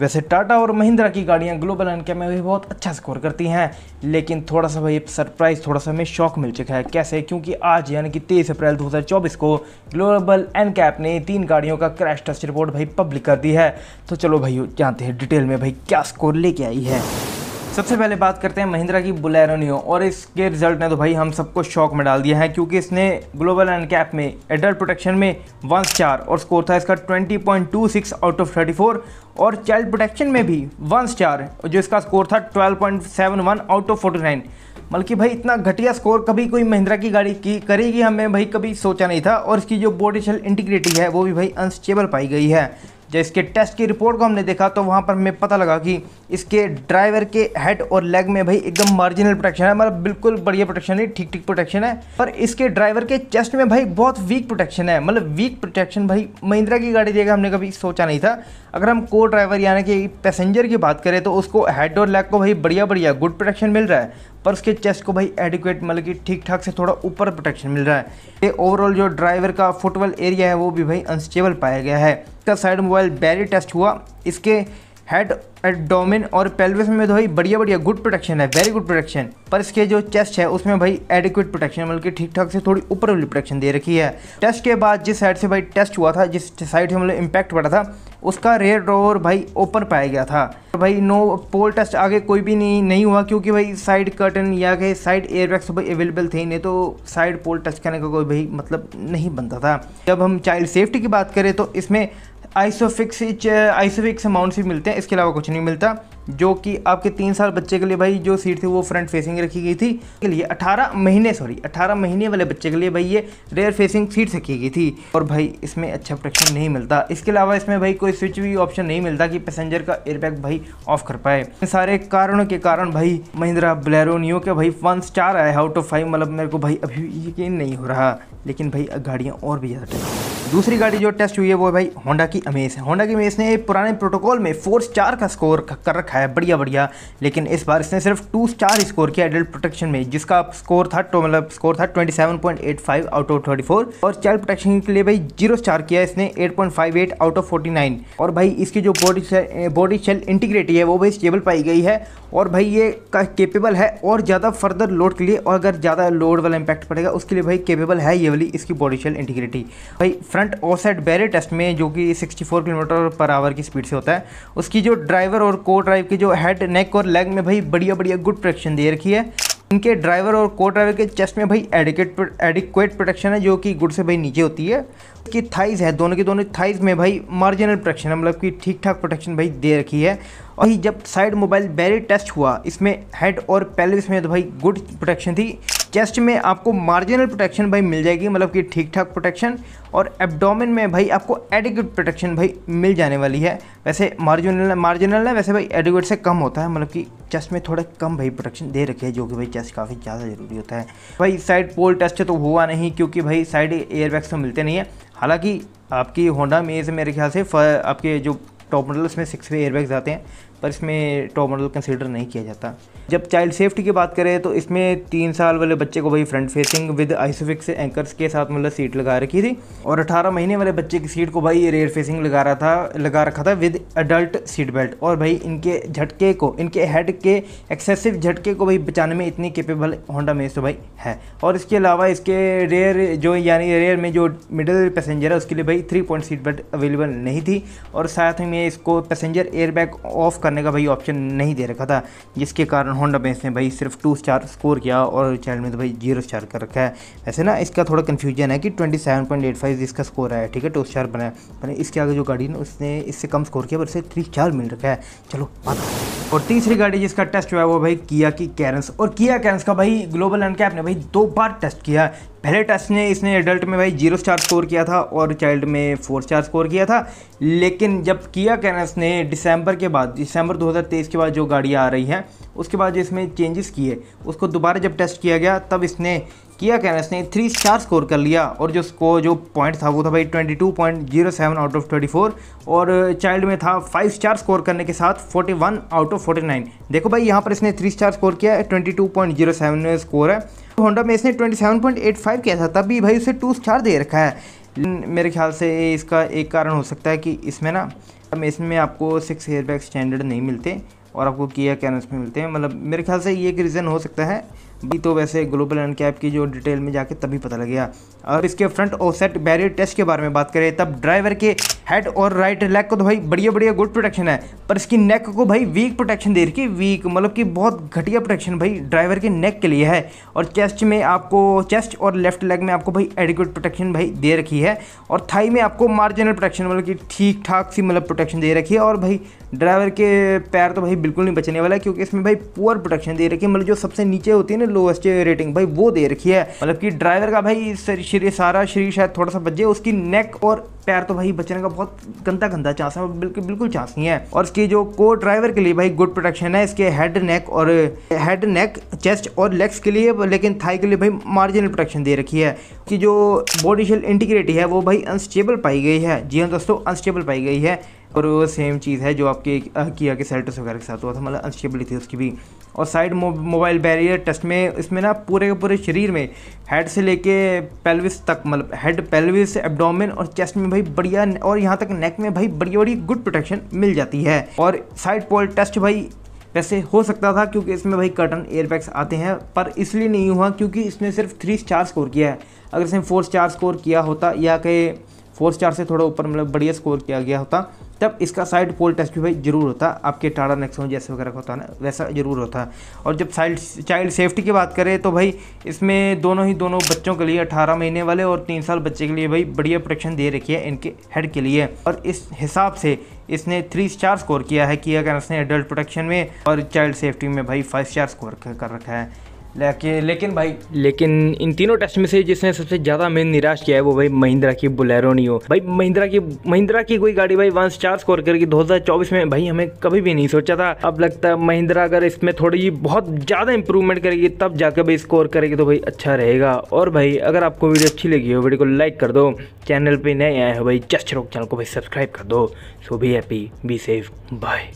वैसे टाटा और महिंद्रा की गाड़ियां ग्लोबल अनके में भी बहुत अच्छा स्कोर करती हैं लेकिन थोड़ा सा भाई सरप्राइज़ थोड़ा सा हमें शौक मिल चुका है कैसे क्योंकि आज यानी कि तेईस अप्रैल 2024 को ग्लोबल एन कैप ने तीन गाड़ियों का क्रैश टेस्ट रिपोर्ट भाई पब्लिक कर दी है तो चलो भाई जानते हैं डिटेल में भाई क्या स्कोर लेके आई है सबसे पहले बात करते हैं महिंद्रा की बुलेरो न्यू और इसके रिजल्ट ने तो भाई हम सबको शौक में डाल दिया है क्योंकि इसने ग्लोबल एंड कैप में एडल्ट प्रोटेक्शन में वन स्टार और स्कोर था इसका 20.26 आउट ऑफ 34 और चाइल्ड प्रोटेक्शन में भी वन स्टार जो इसका स्कोर था 12.71 आउट ऑफ 49 बल्कि भाई इतना घटिया स्कोर कभी कोई महिंद्रा की गाड़ी की करेगी हमें भाई कभी सोचा नहीं था और इसकी जो बोडिशल इंटीग्रिटी है वो भी भाई अनस्टेबल पाई गई है जब इसके टेस्ट की रिपोर्ट को हमने देखा तो वहाँ पर हमें पता लगा कि इसके ड्राइवर के हेड और लेग में भाई एकदम मार्जिनल प्रोटेक्शन है मतलब बिल्कुल बढ़िया प्रोटेक्शन है ठीक ठीक प्रोटेक्शन है पर इसके ड्राइवर के चेस्ट में भाई बहुत वीक प्रोटेक्शन है मतलब वीक प्रोटेक्शन भाई महिंद्रा की गाड़ी देगा हमने कभी सोचा नहीं था अगर हम को ड्राइवर यानी कि पैसेंजर की बात करें तो उसको हेड और लेग को भाई बढ़िया बढ़िया गुड प्रोटेक्शन मिल रहा है पर उसके चेस्ट को भाई एडिक्वेट मतलब कि ठीक ठाक से थोड़ा ऊपर प्रोटेक्शन मिल रहा है ये ओवरऑल जो ड्राइवर का फुटबॉल एरिया है वो भी भाई अनस्टेबल पाया गया है का साइड मोबाइल बैरी टेस्ट हुआ इसके हेड एडोमिन और पेल्विस में तो भाई बढ़िया बढ़िया गुड प्रोटेक्शन है वेरी गुड प्रोटेक्शन पर इसके जो चेस्ट है उसमें भाई एडिक्वेट प्रोटेक्शन मतलब ठीक ठाक से थोड़ी ऊपर वाली प्रोटेक्शन दे रखी है टेस्ट के बाद जिस साइड से भाई टेस्ट हुआ था जिस साइड से मतलब इम्पैक्ट पड़ा था उसका रेयर ड्रोवर भाई ओपन पाया गया था तो भाई नो पोल टेस्ट आगे कोई भी नहीं नहीं हुआ क्योंकि भाई साइड कर्टन या के साइड एयरबैग्स भाई अवेलेबल थे नहीं तो साइड पोल टेस्ट करने का कोई भाई मतलब नहीं बनता था जब हम चाइल्ड सेफ्टी की बात करें तो इसमें आइसोफिक्स आइसोफिक्स अमाउंट भी मिलते हैं इसके अलावा कुछ नहीं मिलता जो कि आपके तीन साल बच्चे के लिए भाई जो सीट थी वो फ्रंट फेसिंग रखी गई थी के लिए 18 महीने सॉरी 18 महीने वाले बच्चे के लिए भाई ये रेयर फेसिंग सीट रखी गई थी और भाई इसमें अच्छा प्रोटेक्शन नहीं मिलता इसके अलावा इसमें भाई कोई स्विच भी ऑप्शन नहीं मिलता कि पैसेंजर का एयरबैग भाई ऑफ कर पाए सारे कारणों के कारण भाई महिंद्रा ब्लैरो के भाई वन स्टार आया आउट ऑफ फाइव मतलब मेरे को भाई अभी यकीन नहीं हो रहा लेकिन भाई गाड़ियाँ और भी ज़्यादा दूसरी गाड़ी जो टेस्ट हुई है वो है भाई होंडा की अमेज होंडा की अमेज ने पुराने प्रोटोकॉल में फोर स्टार का स्कोर कर रखा है बढ़िया बढ़िया लेकिन इस बार इसने सिर्फ टू स्टार स्कोर किया एडल्ट प्रोटेक्शन में जिसका स्कोर था तो मतलब स्कोर था 27.85 आउट ऑफ 34 और चाइल्ड प्रोटेक्शन के लिए भाई जीरो स्टार किया इसने एट आउट ऑफ फोर्टी और भाई इसकी जो बॉडी बॉडी शेल इंटीग्रेटी है वो भाई स्टेबल पाई गई है और भाई ये केपेबल है और ज़्यादा फर्दर लोड के लिए और अगर ज़्यादा लोड वाला इंपैक्ट पड़ेगा उसके लिए भाई केपेबल है ये वाली इसकी बॉडी शेल इंटीग्रिटी भाई फ्रंट साइड बैरे टेस्ट में जो कि 64 किलोमीटर पर आवर की स्पीड से होता है उसकी जो ड्राइवर और को ड्राइव की जो हेड नेक और लेग में भाई बढ़िया बढ़िया गुड प्रेक्शन दे रखी है इनके ड्राइवर और को ड्राइवर के चेस्ट में भाई एडिकेट एडिक्वेट प्रोटेक्शन है जो कि गुड से भाई नीचे होती है कि थाइज है दोनों के दोनों थाइज में भाई मार्जिनल प्रोटेक्शन है मतलब कि ठीक ठाक प्रोटेक्शन भाई दे रखी है और ही जब साइड मोबाइल बैरी टेस्ट हुआ इसमें हेड और पेल्विस में तो भाई गुड प्रोटेक्शन थी चेस्ट में आपको मार्जिनल प्रोटेक्शन भाई मिल जाएगी मतलब कि ठीक ठाक प्रोटेक्शन और एबडोमिन में भाई आपको एडिक्यूट प्रोटेक्शन भाई मिल जाने वाली है वैसे मार्जिनल मार्जिनल है वैसे भाई एडिक्यूट से कम होता है मतलब कि चेस्ट में थोड़ा कम भाई प्रोटेक्शन दे रखी है जो कि भाई चेस्ट काफ़ी ज़्यादा ज़रूरी होता है भाई साइड पोल टेस्ट तो हुआ नहीं क्योंकि भाई साइड एयरबैग्स तो मिलते नहीं है हालाँकि आपकी होंडा मेज मेरे ख्याल से आपके जो टॉप मॉडल उसमें सिक्स वे एयरबैग्स आते हैं पर इसमें टॉप मॉडल कंसिडर नहीं किया जाता जब चाइल्ड सेफ्टी की बात करें तो इसमें तीन साल वाले बच्चे को भाई front facing with ISOFIX anchors के साथ मतलब सीट लगा रखी थी और अठारह महीने वाले बच्चे की सीट को भाई रेयर फेसिंग लगा रहा था लगा रखा था विद अडल्ट सीट बेल्ट और भाई इनके झटके को इनके हेड के एक्सेसिव झटके को भाई बचाने में इतनी केपेबल होंडा मेज तो भाई है और इसके अलावा इसके रेयर जो यानी रेयर में जो मिडल पैसेंजर है उसके लिए भाई three point seat belt available नहीं थी और साथ ही में इसको पैसेंजर एयरबैग ऑफ कर करने का भाई ऑप्शन नहीं दे रखा था जिसके कारण होंडा बेस ने भाई सिर्फ टू स्टार स्कोर किया और चाइल्ड में तो भाई जीरो स्टार कर रखा है वैसे ना इसका थोड़ा कन्फ्यूजन है कि twenty seven point eight five इसका स्कोर है ठीक है टू स्टार बनाया है मैंने इसके आगे जो गाड़ी ना उसने इससे कम स्कोर किया पर इसे थ्री स्टार मिल रखा है चलो बात और तीसरी गाड़ी जिसका टेस्ट हुआ है वो भाई किया की कैरेंस और किया कैरेंस का भाई ग्लोबल एंड कैप ने भाई दो बार टेस्ट किया पहले टेस्ट ने इसने एडल्ट में भाई जीरो स्टार स्कोर किया था और चाइल्ड में फोर स्टार स्कोर किया था लेकिन जब किया कैनस ने दिसंबर के बाद दिसंबर 2023 के बाद जो गाड़ियाँ आ रही हैं उसके बाद जो इसमें चेंजेस किए उसको दोबारा जब टेस्ट किया गया तब इसने किया कैनस ने थ्री स्टार स्कोर कर लिया और जो स्कोर जो पॉइंट था वो था भाई ट्वेंटी आउट ऑफ ट्वेंटी और चाइल्ड में था फाइव स्टार स्कोर करने के साथ फोर्टी आउट ऑफ फोर्टी देखो भाई यहाँ पर इसने थ्री स्टार स्कोर किया है 22.07 में स्कोर है होंडा में इसने 27.85 किया था तब भी भाई उसे टू स्टार दे रखा है मेरे ख्याल से इसका एक कारण हो सकता है कि इसमें ना इसमें आपको सिक्स एयरबैग स्टैंडर्ड नहीं मिलते और आपको किया कैनस में मिलते हैं मतलब मेरे ख्याल से ये एक रीज़न हो सकता है भी तो वैसे ग्लोबल एंड कैप की जो डिटेल में जाके तभी पता लग गया और इसके फ्रंट सेट बैरियर टेस्ट के बारे में बात करें तब ड्राइवर के हेड और राइट लेग को तो भाई बढ़िया बढ़िया गुड प्रोटेक्शन है पर इसकी नेक को भाई वीक प्रोटेक्शन दे रखी वीक मतलब कि बहुत घटिया प्रोटेक्शन भाई ड्राइवर के नेक के लिए है और चेस्ट में आपको चेस्ट और लेफ्ट लेग में आपको भाई एडिक्यूट प्रोटेक्शन भाई दे रखी है और थाई में आपको मार्जिनल प्रोटेक्शन मतलब कि ठीक ठाक सी मतलब प्रोटेक्शन दे रखी है और भाई ड्राइवर के पैर तो भाई बिल्कुल नहीं बचने वाला है क्योंकि इसमें भाई पुअर प्रोटेक्शन दे रखी है मतलब जो सबसे नीचे होती है ना लोवेस्ट रेटिंग भाई वो दे रखी है मतलब कि ड्राइवर का भाई शरीर सारा शरीर शायद थोड़ा सा बचे उसकी नेक और पैर तो भाई बचने का बहुत गंदा गंदा चांस है बिल्कुल बिल्कुल चांस नहीं है और इसकी जो को ड्राइवर के लिए भाई गुड प्रोटेक्शन है इसके हेड नेक और हेड नेक चेस्ट और लेग्स के लिए लेकिन थाई के लिए भाई मार्जिनल प्रोटेक्शन दे रखी है कि जो बॉडी शेल इंटीग्रिटी है वो भाई अनस्टेबल पाई गई है जी हाँ दोस्तों अनस्टेबल पाई गई है और वो सेम चीज़ है जो आपके किया के सेल्टस वगैरह के साथ हुआ था मतलब अनस्टेबिलिटी थी उसकी भी और साइड मोबाइल बैरियर टेस्ट में इसमें ना पूरे के पूरे शरीर में हेड से लेके पेल्विस तक मतलब हेड पेल्विस एब्डोमेन और चेस्ट में भाई बढ़िया और यहाँ तक नेक में भाई बड़ी बड़ी गुड प्रोटेक्शन मिल जाती है और साइड पोल टेस्ट भाई वैसे हो सकता था क्योंकि इसमें भाई कर्टन एयरबैग्स आते हैं पर इसलिए नहीं हुआ क्योंकि इसने सिर्फ थ्री स्टार स्कोर किया है अगर इसने फोर स्टार स्कोर किया होता या कि फोर स्टार से थोड़ा ऊपर मतलब बढ़िया स्कोर किया गया होता तब इसका साइड पोल टेस्ट भी भाई जरूर होता आपके टाटा नेक्सोन जैसे वगैरह होता है ना वैसा जरूर होता और जब साइड चाइल्ड सेफ्टी की बात करें तो भाई इसमें दोनों ही दोनों बच्चों के लिए अठारह महीने वाले और तीन साल बच्चे के लिए भाई बढ़िया प्रोटेक्शन दे रखी है इनके हेड के लिए और इस हिसाब से इसने थ्री स्टार स्कोर किया है कि अगर इसने एडल्ट प्रोटेक्शन में और चाइल्ड सेफ्टी में भाई फाइव स्टार स्कोर कर रखा है लेकिन लेकिन भाई लेकिन इन तीनों टेस्ट में से जिसने सबसे ज़्यादा मेन निराश किया है वो भाई महिंद्रा की बुलेरो नहीं हो भाई महिंद्रा की महिंद्रा की कोई गाड़ी भाई वन चार स्कोर करके चौबीस में भाई हमें कभी भी नहीं सोचा था अब लगता है महिंद्रा अगर इसमें थोड़ी बहुत ज़्यादा इंप्रूवमेंट करेगी तब जाकर भाई स्कोर करेगी तो भाई अच्छा रहेगा और भाई अगर आपको वीडियो अच्छी लगी हो वीडियो को लाइक कर दो चैनल पर नए आए हो भाई जस्ट रोक चैनल को भाई सब्सक्राइब कर दो सो भी हैप्पी बी सेफ बाय